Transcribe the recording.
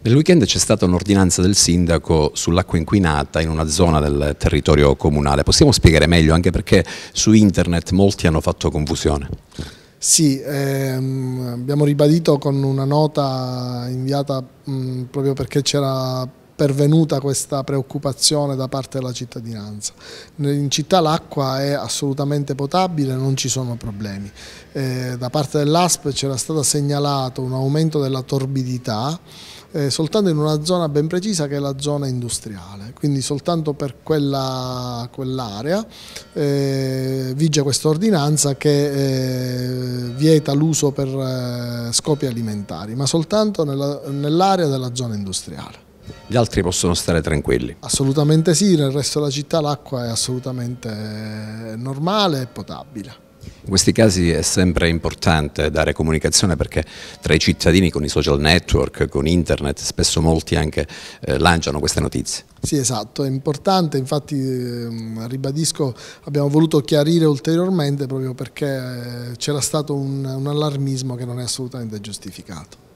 Nel weekend c'è stata un'ordinanza del sindaco sull'acqua inquinata in una zona del territorio comunale. Possiamo spiegare meglio anche perché su internet molti hanno fatto confusione? Sì, ehm, abbiamo ribadito con una nota inviata mh, proprio perché c'era pervenuta questa preoccupazione da parte della cittadinanza. In città l'acqua è assolutamente potabile, non ci sono problemi. Eh, da parte dell'ASP c'era stato segnalato un aumento della torbidità eh, soltanto in una zona ben precisa che è la zona industriale, quindi soltanto per quell'area eh, vige questa ordinanza che eh, vieta l'uso per eh, scopi alimentari, ma soltanto nell'area della zona industriale. Gli altri possono stare tranquilli? Assolutamente sì, nel resto della città l'acqua è assolutamente eh, normale e potabile. In questi casi è sempre importante dare comunicazione perché tra i cittadini con i social network, con internet, spesso molti anche eh, lanciano queste notizie. Sì esatto, è importante, infatti ehm, ribadisco abbiamo voluto chiarire ulteriormente proprio perché eh, c'era stato un, un allarmismo che non è assolutamente giustificato.